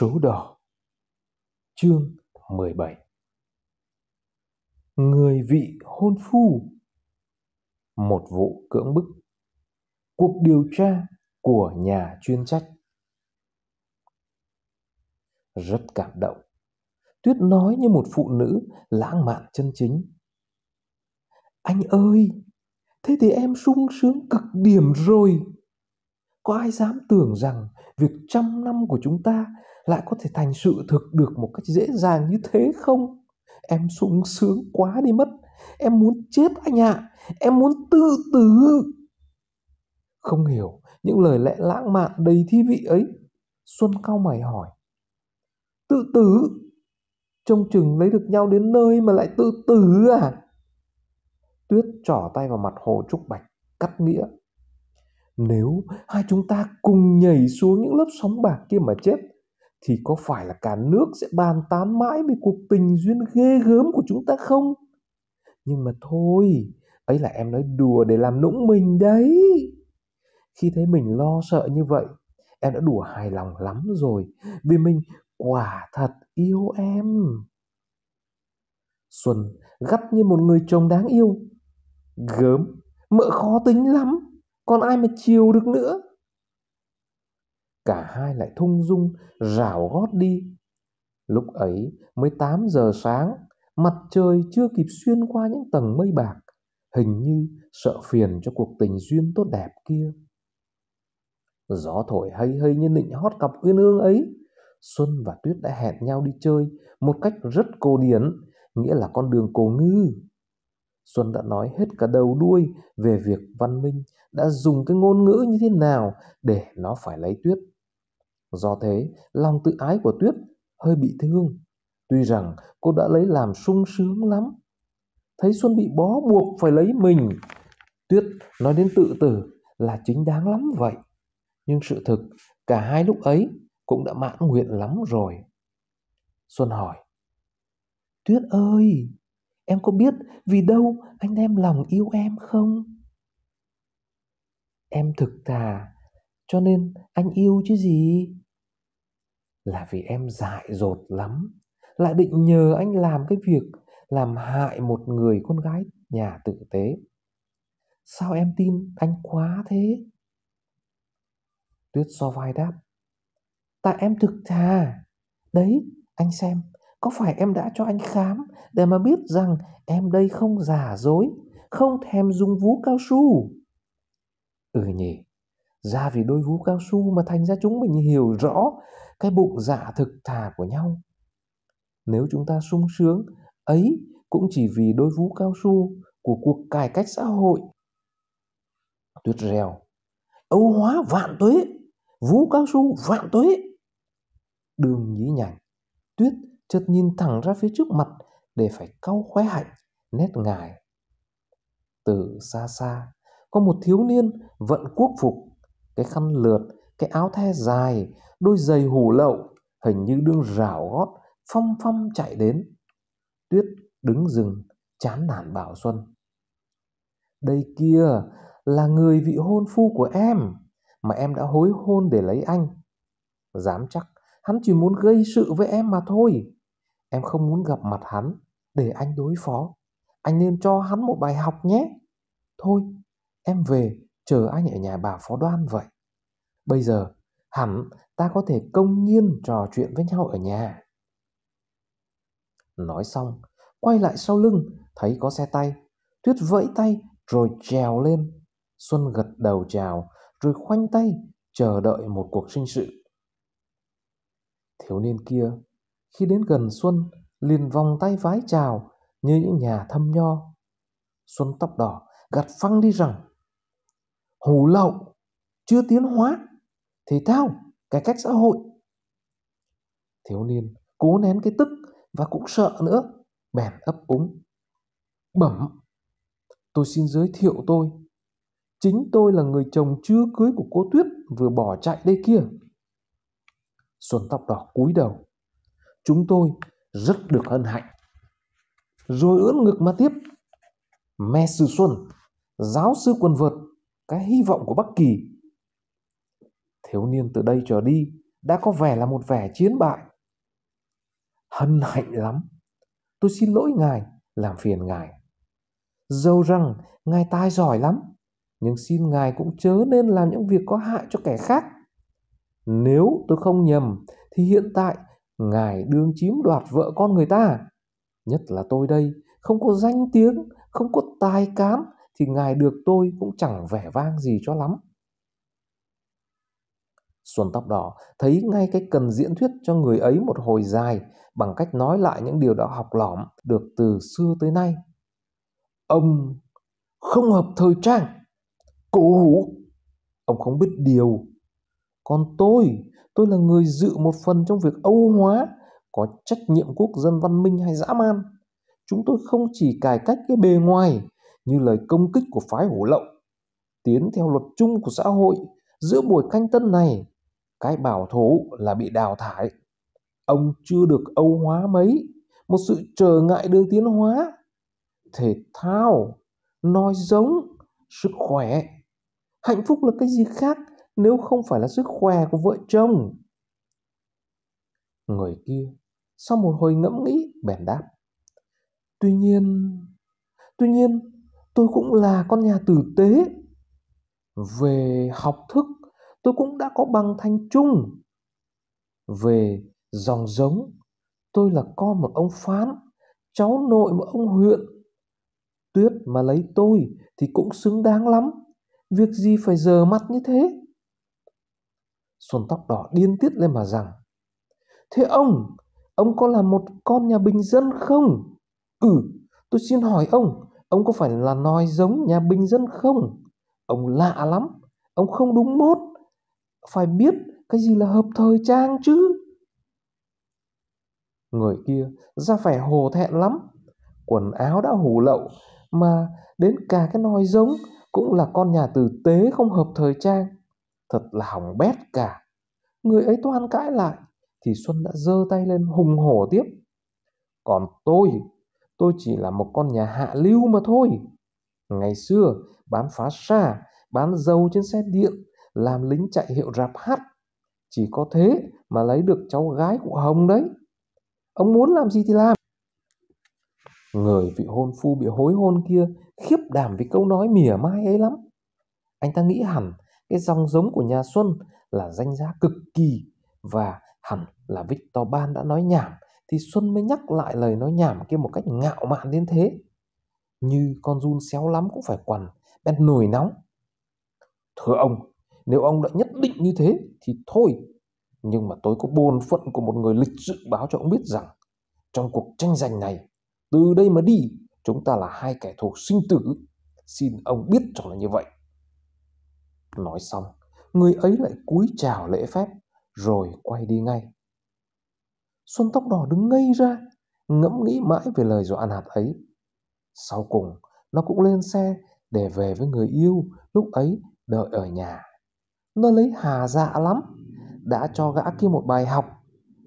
Số đỏ Chương 17 Người vị hôn phu Một vụ cưỡng bức Cuộc điều tra của nhà chuyên trách Rất cảm động Tuyết nói như một phụ nữ lãng mạn chân chính Anh ơi Thế thì em sung sướng cực điểm rồi Có ai dám tưởng rằng việc trăm năm của chúng ta lại có thể thành sự thực được một cách dễ dàng như thế không em sung sướng quá đi mất em muốn chết anh ạ à. em muốn tự tử không hiểu những lời lẽ lãng mạn đầy thi vị ấy xuân cao mày hỏi tự tử trông chừng lấy được nhau đến nơi mà lại tự tử à tuyết trỏ tay vào mặt hồ trúc bạch cắt nghĩa nếu hai chúng ta cùng nhảy xuống những lớp sóng bạc kia mà chết thì có phải là cả nước sẽ bàn tán mãi về cuộc tình duyên ghê gớm của chúng ta không nhưng mà thôi ấy là em nói đùa để làm nũng mình đấy khi thấy mình lo sợ như vậy em đã đùa hài lòng lắm rồi vì mình quả thật yêu em xuân gắt như một người chồng đáng yêu gớm mợ khó tính lắm còn ai mà chiều được nữa cả hai lại thung dung rảo gót đi. Lúc ấy mới tám giờ sáng, mặt trời chưa kịp xuyên qua những tầng mây bạc, hình như sợ phiền cho cuộc tình duyên tốt đẹp kia. Gió thổi hay hay như nịnh hót cặp uyên ương ấy, Xuân và Tuyết đã hẹn nhau đi chơi một cách rất cổ điển, nghĩa là con đường cổ ngư. Xuân đã nói hết cả đầu đuôi về việc Văn Minh đã dùng cái ngôn ngữ như thế nào để nó phải lấy Tuyết. Do thế, lòng tự ái của Tuyết hơi bị thương. Tuy rằng cô đã lấy làm sung sướng lắm. Thấy Xuân bị bó buộc phải lấy mình. Tuyết nói đến tự tử là chính đáng lắm vậy. Nhưng sự thực, cả hai lúc ấy cũng đã mãn nguyện lắm rồi. Xuân hỏi, Tuyết ơi, em có biết vì đâu anh em lòng yêu em không? Em thực thà cho nên anh yêu chứ gì là vì em dại dột lắm lại định nhờ anh làm cái việc làm hại một người con gái nhà tử tế sao em tin anh quá thế tuyết so vai đáp tại em thực thà đấy anh xem có phải em đã cho anh khám để mà biết rằng em đây không giả dối không thèm dùng vú cao su ừ nhỉ ra vì đôi vú cao su mà thành ra chúng mình hiểu rõ cái bụng dạ thực thà của nhau nếu chúng ta sung sướng ấy cũng chỉ vì đôi vú cao su của cuộc cải cách xã hội tuyệt rèo âu hóa vạn tuế vú cao su vạn tuế đường nhí nhảnh tuyết chợt nhìn thẳng ra phía trước mặt để phải cau khoái hạnh nét ngài từ xa xa có một thiếu niên vận quốc phục cái khăn lượt, cái áo the dài, đôi giày hủ lậu, hình như đương rảo gót, phong phong chạy đến. Tuyết đứng dừng, chán nản bảo Xuân. Đây kia là người vị hôn phu của em, mà em đã hối hôn để lấy anh. Dám chắc hắn chỉ muốn gây sự với em mà thôi. Em không muốn gặp mặt hắn để anh đối phó. Anh nên cho hắn một bài học nhé. Thôi, em về chờ anh ở nhà bà phó đoan vậy. Bây giờ, hẳn ta có thể công nhiên trò chuyện với nhau ở nhà. Nói xong, quay lại sau lưng, thấy có xe tay. Tuyết vẫy tay rồi trèo lên. Xuân gật đầu chào rồi khoanh tay chờ đợi một cuộc sinh sự. Thiếu niên kia, khi đến gần Xuân, liền vòng tay vái chào như những nhà thâm nho. Xuân tóc đỏ gạt phăng đi rằng hủ lậu chưa tiến hóa thể thao cải cách xã hội thiếu niên cố nén cái tức và cũng sợ nữa bèn ấp úng bẩm tôi xin giới thiệu tôi chính tôi là người chồng chưa cưới của cô tuyết vừa bỏ chạy đây kia xuân tóc đỏ cúi đầu chúng tôi rất được hân hạnh rồi ưỡn ngực mà tiếp me sư xuân giáo sư quần vợt cái hy vọng của bất Kỳ. Thiếu niên từ đây trở đi đã có vẻ là một vẻ chiến bại. Hân hạnh lắm. Tôi xin lỗi ngài, làm phiền ngài. Dâu rằng ngài tài giỏi lắm, nhưng xin ngài cũng chớ nên làm những việc có hại cho kẻ khác. Nếu tôi không nhầm thì hiện tại ngài đương chiếm đoạt vợ con người ta. Nhất là tôi đây, không có danh tiếng, không có tài cán, thì ngài được tôi cũng chẳng vẻ vang gì cho lắm. Xuân tóc đỏ thấy ngay cái cần diễn thuyết cho người ấy một hồi dài bằng cách nói lại những điều đã học lỏm được từ xưa tới nay. Ông không hợp thời trang, cổ hủ, ông không biết điều. Còn tôi, tôi là người dự một phần trong việc Âu hóa, có trách nhiệm quốc dân văn minh hay dã man. Chúng tôi không chỉ cải cách cái bề ngoài như lời công kích của phái hổ lậu tiến theo luật chung của xã hội giữa buổi canh tân này cái bảo thủ là bị đào thải ông chưa được âu hóa mấy một sự trở ngại đường tiến hóa thể thao nói giống sức khỏe hạnh phúc là cái gì khác nếu không phải là sức khỏe của vợ chồng người kia sau một hồi ngẫm nghĩ bèn đáp tuy nhiên tuy nhiên tôi cũng là con nhà tử tế về học thức tôi cũng đã có bằng thanh trung về dòng giống tôi là con một ông phán cháu nội một ông huyện tuyết mà lấy tôi thì cũng xứng đáng lắm việc gì phải giờ mặt như thế xuân tóc đỏ điên tiết lên mà rằng thế ông ông có là một con nhà bình dân không ừ tôi xin hỏi ông ông có phải là nói giống nhà bình dân không ông lạ lắm ông không đúng mốt phải biết cái gì là hợp thời trang chứ người kia ra phải hồ thẹn lắm quần áo đã hủ lậu mà đến cả cái nòi giống cũng là con nhà tử tế không hợp thời trang thật là hỏng bét cả người ấy toan cãi lại thì xuân đã giơ tay lên hùng hổ tiếp còn tôi Tôi chỉ là một con nhà hạ lưu mà thôi. Ngày xưa, bán phá xa, bán dầu trên xe điện, làm lính chạy hiệu rạp hát. Chỉ có thế mà lấy được cháu gái của Hồng đấy. Ông muốn làm gì thì làm. Người vị hôn phu bị hối hôn kia khiếp đảm vì câu nói mỉa mai ấy lắm. Anh ta nghĩ hẳn cái dòng giống của nhà Xuân là danh giá cực kỳ và hẳn là Victor Ban đã nói nhảm thì xuân mới nhắc lại lời nói nhảm kia một cách ngạo mạn đến thế như con run xéo lắm cũng phải quằn bèn nổi nóng thưa ông nếu ông đã nhất định như thế thì thôi nhưng mà tôi có bồn phận của một người lịch sự báo cho ông biết rằng trong cuộc tranh giành này từ đây mà đi chúng ta là hai kẻ thù sinh tử xin ông biết cho là như vậy nói xong người ấy lại cúi chào lễ phép rồi quay đi ngay Xuân tóc đỏ đứng ngây ra, ngẫm nghĩ mãi về lời dọa nạt ấy. Sau cùng, nó cũng lên xe để về với người yêu lúc ấy đợi ở nhà. Nó lấy hà dạ lắm, đã cho gã kia một bài học.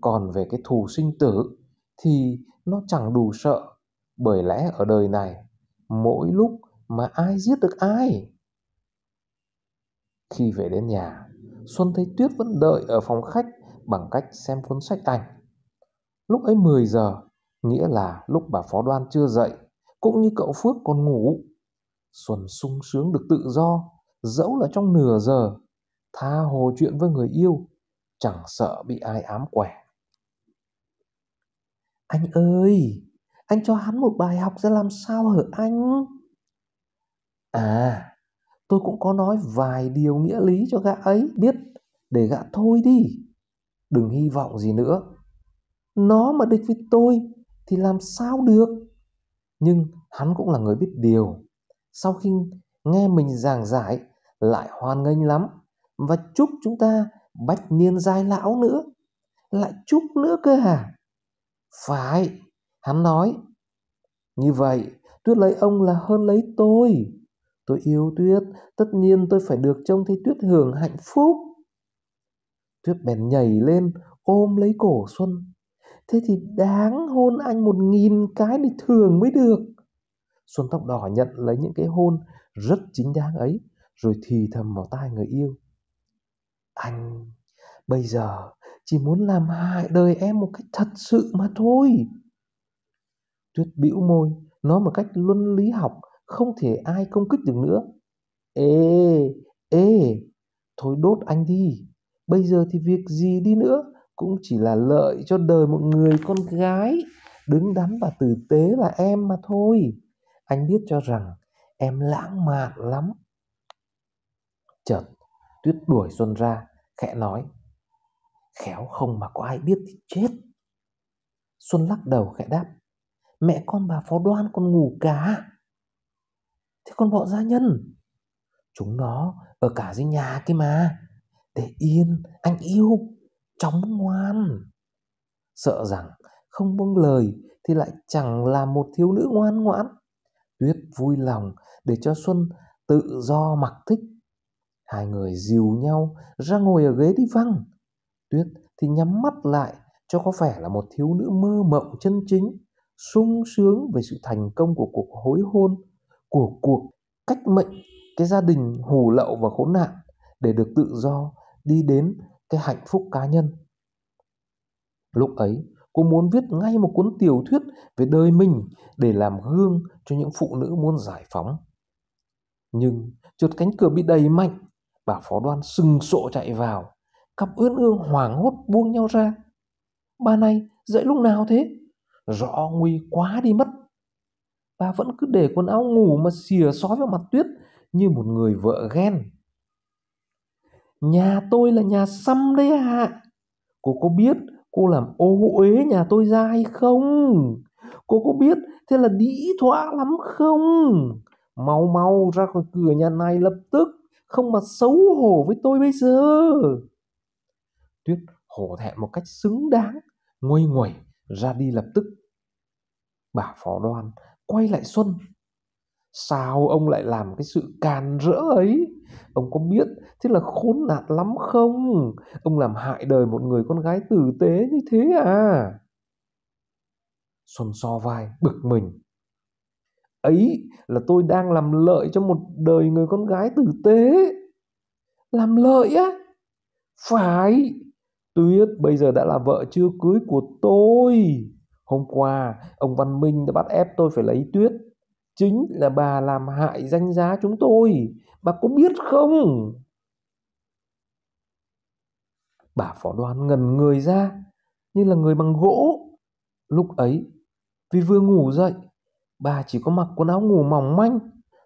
Còn về cái thù sinh tử thì nó chẳng đủ sợ, bởi lẽ ở đời này, mỗi lúc mà ai giết được ai. Khi về đến nhà, Xuân thấy Tuyết vẫn đợi ở phòng khách bằng cách xem cuốn sách ảnh. Lúc ấy 10 giờ, nghĩa là lúc bà phó đoan chưa dậy, cũng như cậu Phước còn ngủ. Xuân sung sướng được tự do, dẫu là trong nửa giờ, tha hồ chuyện với người yêu, chẳng sợ bị ai ám quẻ. Anh ơi, anh cho hắn một bài học ra làm sao hở anh? À, tôi cũng có nói vài điều nghĩa lý cho gã ấy biết để gã thôi đi. Đừng hy vọng gì nữa, nó mà địch với tôi thì làm sao được nhưng hắn cũng là người biết điều sau khi nghe mình giảng giải lại hoan nghênh lắm và chúc chúng ta bách niên giai lão nữa lại chúc nữa cơ à phải hắn nói như vậy tuyết lấy ông là hơn lấy tôi tôi yêu tuyết tất nhiên tôi phải được trông thấy tuyết hưởng hạnh phúc tuyết bèn nhảy lên ôm lấy cổ xuân thế thì đáng hôn anh một nghìn cái thì thường mới được xuân tóc đỏ nhận lấy những cái hôn rất chính đáng ấy rồi thì thầm vào tai người yêu anh bây giờ chỉ muốn làm hại đời em một cách thật sự mà thôi tuyết bĩu môi nói một cách luân lý học không thể ai công kích được nữa ê ê thôi đốt anh đi bây giờ thì việc gì đi nữa cũng chỉ là lợi cho đời một người con gái đứng đắn và tử tế là em mà thôi anh biết cho rằng em lãng mạn lắm chợt tuyết đuổi xuân ra khẽ nói khéo không mà có ai biết thì chết xuân lắc đầu khẽ đáp mẹ con bà phó đoan còn ngủ cả thế con bọn gia nhân chúng nó ở cả dưới nhà kia mà để yên anh yêu chóng ngoan sợ rằng không buông lời thì lại chẳng là một thiếu nữ ngoan ngoãn tuyết vui lòng để cho xuân tự do mặc thích hai người dìu nhau ra ngồi ở ghế đi văng tuyết thì nhắm mắt lại cho có vẻ là một thiếu nữ mơ mộng chân chính sung sướng về sự thành công của cuộc hối hôn của cuộc cách mệnh cái gia đình hù lậu và khốn nạn để được tự do đi đến cái hạnh phúc cá nhân lúc ấy cô muốn viết ngay một cuốn tiểu thuyết về đời mình để làm gương cho những phụ nữ muốn giải phóng nhưng chuột cánh cửa bị đầy mạnh bà phó đoan sừng sộ chạy vào cặp ướn ương hoảng hốt buông nhau ra bà này dậy lúc nào thế rõ nguy quá đi mất bà vẫn cứ để quần áo ngủ mà xìa xói vào mặt tuyết như một người vợ ghen nhà tôi là nhà xăm đấy ạ à. cô có biết cô làm ô uế nhà tôi ra hay không cô có biết thế là đĩ thỏa lắm không mau mau ra khỏi cửa nhà này lập tức không mà xấu hổ với tôi bây giờ tuyết hổ thẹn một cách xứng đáng nguôi nguẩy ra đi lập tức bà phó đoan quay lại xuân sao ông lại làm cái sự càn rỡ ấy ông có biết thế là khốn nạn lắm không ông làm hại đời một người con gái tử tế như thế à xuân so vai bực mình ấy là tôi đang làm lợi cho một đời người con gái tử tế làm lợi á phải tuyết bây giờ đã là vợ chưa cưới của tôi hôm qua ông văn minh đã bắt ép tôi phải lấy tuyết chính là bà làm hại danh giá chúng tôi bà có biết không bà phó đoan ngần người ra như là người bằng gỗ lúc ấy vì vừa ngủ dậy bà chỉ có mặc quần áo ngủ mỏng manh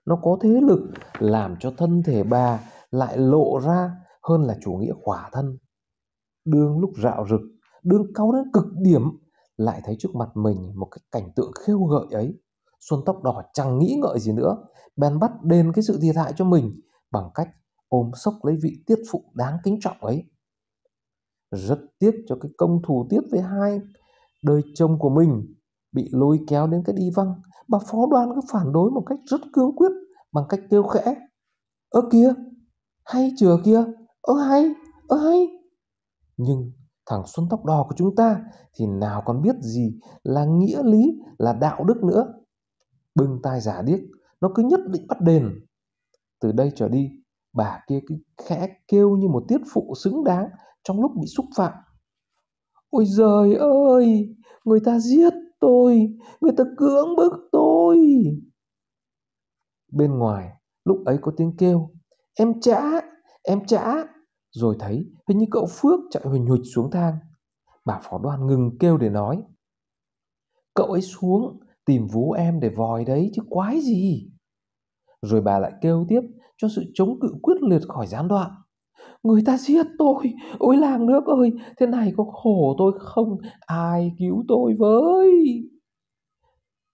nó có thế lực làm cho thân thể bà lại lộ ra hơn là chủ nghĩa khỏa thân đương lúc rạo rực đương cao đến cực điểm lại thấy trước mặt mình một cái cảnh tượng khêu gợi ấy Xuân tóc đỏ chẳng nghĩ ngợi gì nữa, bèn bắt đền cái sự thiệt hại cho mình bằng cách ôm sốc lấy vị tiết phụ đáng kính trọng ấy. Rất tiếc cho cái công thủ tiết với hai đời chồng của mình bị lôi kéo đến cái đi văng bà phó đoan cứ phản đối một cách rất cương quyết bằng cách kêu khẽ ơ kia hay chừa kia ơ hay ơ hay nhưng thằng xuân tóc đỏ của chúng ta thì nào còn biết gì là nghĩa lý là đạo đức nữa bưng tai giả điếc nó cứ nhất định bắt đền từ đây trở đi bà kia cứ khẽ kêu như một tiết phụ xứng đáng trong lúc bị xúc phạm ôi giời ơi người ta giết tôi người ta cưỡng bức tôi bên ngoài lúc ấy có tiếng kêu em trả em trả rồi thấy hình như cậu phước chạy huỳnh huỳnh xuống thang bà phó đoan ngừng kêu để nói cậu ấy xuống tìm vú em để vòi đấy chứ quái gì rồi bà lại kêu tiếp cho sự chống cự quyết liệt khỏi gián đoạn người ta giết tôi ôi làng nước ơi thế này có khổ tôi không ai cứu tôi với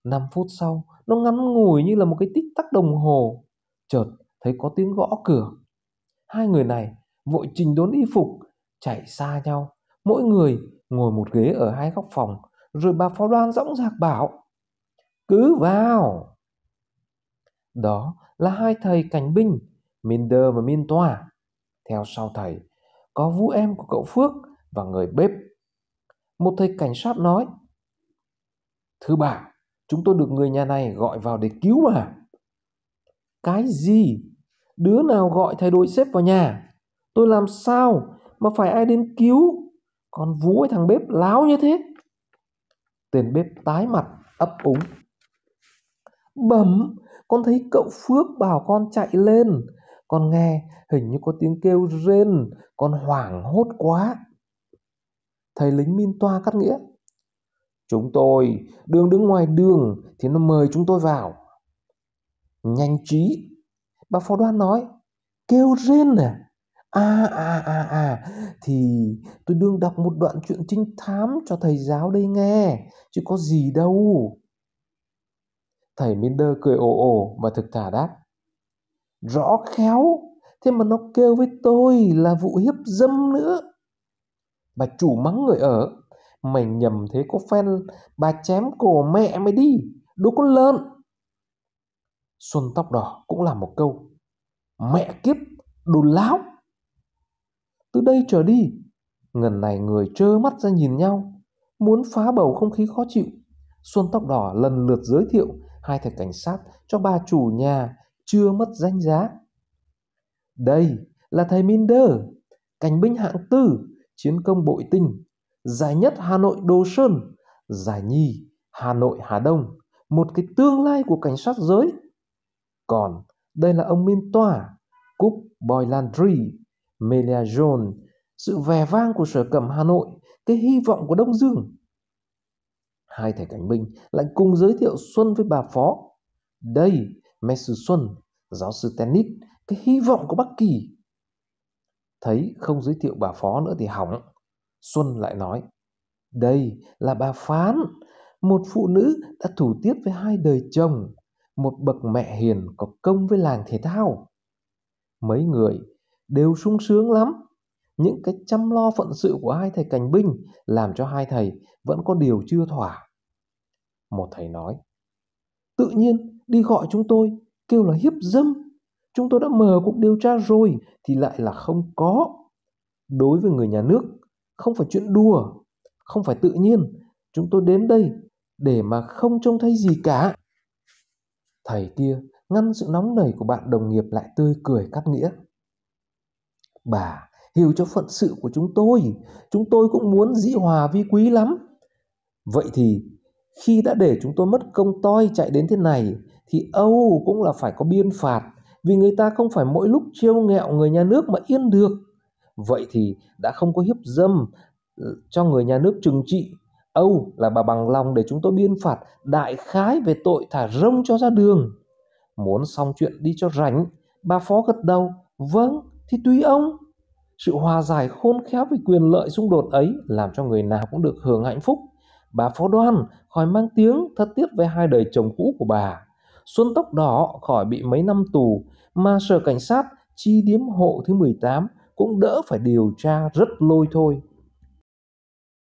năm phút sau nó ngắn ngủi như là một cái tích tắc đồng hồ chợt thấy có tiếng gõ cửa hai người này vội trình đốn y phục chạy xa nhau mỗi người ngồi một ghế ở hai góc phòng rồi bà phó đoan dõng dạc bảo cứ vào đó là hai thầy cảnh binh minder và Min toa theo sau thầy có vũ em của cậu phước và người bếp một thầy cảnh sát nói thứ ba chúng tôi được người nhà này gọi vào để cứu mà cái gì đứa nào gọi thầy đội xếp vào nhà tôi làm sao mà phải ai đến cứu còn vũ với thằng bếp láo như thế tên bếp tái mặt ấp úng bẩm con thấy cậu phước bảo con chạy lên con nghe hình như có tiếng kêu rên con hoảng hốt quá thầy lính min toa cắt nghĩa chúng tôi đường đứng ngoài đường thì nó mời chúng tôi vào nhanh trí bà phó đoan nói kêu rên à à à à à thì tôi đương đọc một đoạn chuyện trinh thám cho thầy giáo đây nghe chứ có gì đâu Thầy Minder cười ồ ồ và thực thả đáp. Rõ khéo, thế mà nó kêu với tôi là vụ hiếp dâm nữa. Bà chủ mắng người ở, mày nhầm thế có phen, bà chém cổ mẹ mày đi, đồ con lợn. Xuân tóc đỏ cũng làm một câu, mẹ kiếp, đồ láo. Từ đây trở đi, ngần này người trơ mắt ra nhìn nhau, muốn phá bầu không khí khó chịu. Xuân tóc đỏ lần lượt giới thiệu hai thầy cảnh sát cho bà chủ nhà chưa mất danh giá. Đây là thầy Minder, cảnh binh hạng tư, chiến công bội tinh, giải nhất Hà Nội Đồ Sơn, giải nhì Hà Nội Hà Đông, một cái tương lai của cảnh sát giới. Còn đây là ông Minh Tòa, Cúc Boy Landry, Melia Jones, sự vẻ vang của sở cẩm Hà Nội, cái hy vọng của Đông Dương hai thầy Cảnh binh lại cùng giới thiệu Xuân với bà Phó. Đây, Messi Xuân, giáo sư tennis, cái hy vọng của Bắc Kỳ. Thấy không giới thiệu bà Phó nữa thì hỏng. Xuân lại nói, đây là bà Phán, một phụ nữ đã thủ tiết với hai đời chồng, một bậc mẹ hiền có công với làng thể thao. Mấy người đều sung sướng lắm. Những cái chăm lo phận sự của hai thầy cảnh Binh làm cho hai thầy vẫn có điều chưa thỏa. Một thầy nói, tự nhiên đi gọi chúng tôi, kêu là hiếp dâm. Chúng tôi đã mở cuộc điều tra rồi thì lại là không có. Đối với người nhà nước, không phải chuyện đùa, không phải tự nhiên. Chúng tôi đến đây để mà không trông thấy gì cả. Thầy kia ngăn sự nóng nảy của bạn đồng nghiệp lại tươi cười cắt nghĩa. Bà, hiểu cho phận sự của chúng tôi, chúng tôi cũng muốn dĩ hòa vi quý lắm. Vậy thì khi đã để chúng tôi mất công toi chạy đến thế này thì âu cũng là phải có biên phạt vì người ta không phải mỗi lúc trêu nghẹo người nhà nước mà yên được vậy thì đã không có hiếp dâm ừ, cho người nhà nước trừng trị âu là bà bằng lòng để chúng tôi biên phạt đại khái về tội thả rông cho ra đường muốn xong chuyện đi cho rảnh bà phó gật đầu vâng thì tùy ông sự hòa giải khôn khéo về quyền lợi xung đột ấy làm cho người nào cũng được hưởng hạnh phúc Bà phó đoan khỏi mang tiếng thất tiết với hai đời chồng cũ của bà. Xuân tóc đỏ khỏi bị mấy năm tù mà sở cảnh sát chi điếm hộ thứ 18 cũng đỡ phải điều tra rất lôi thôi.